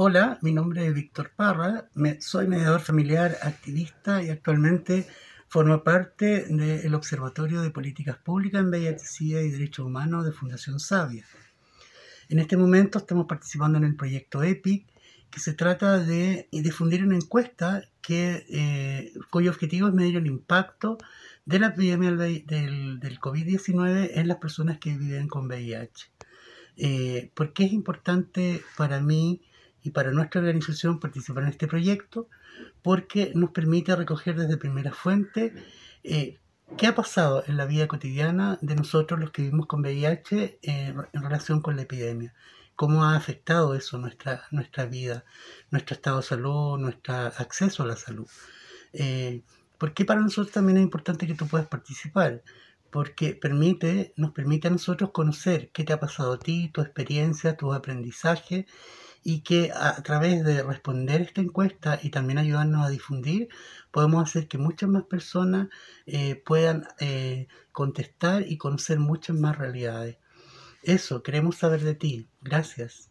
Hola, mi nombre es Víctor Parra, me, soy mediador familiar, activista y actualmente formo parte del Observatorio de Políticas Públicas en VIH y Derechos Humanos de Fundación Sabia. En este momento estamos participando en el proyecto EPIC, que se trata de difundir una encuesta que, eh, cuyo objetivo es medir el impacto de la epidemia del, COVID-19 en las personas que viven con VIH. Eh, ¿Por qué es importante para mí? para nuestra organización participar en este proyecto porque nos permite recoger desde primera fuente eh, qué ha pasado en la vida cotidiana de nosotros los que vivimos con VIH eh, en relación con la epidemia cómo ha afectado eso nuestra, nuestra vida, nuestro estado de salud, nuestro acceso a la salud. Eh, porque para nosotros también es importante que tú puedas participar, porque permite, nos permite a nosotros conocer qué te ha pasado a ti, tu experiencia, tus aprendizajes, y que a través de responder esta encuesta y también ayudarnos a difundir, podemos hacer que muchas más personas eh, puedan eh, contestar y conocer muchas más realidades. Eso, queremos saber de ti. Gracias.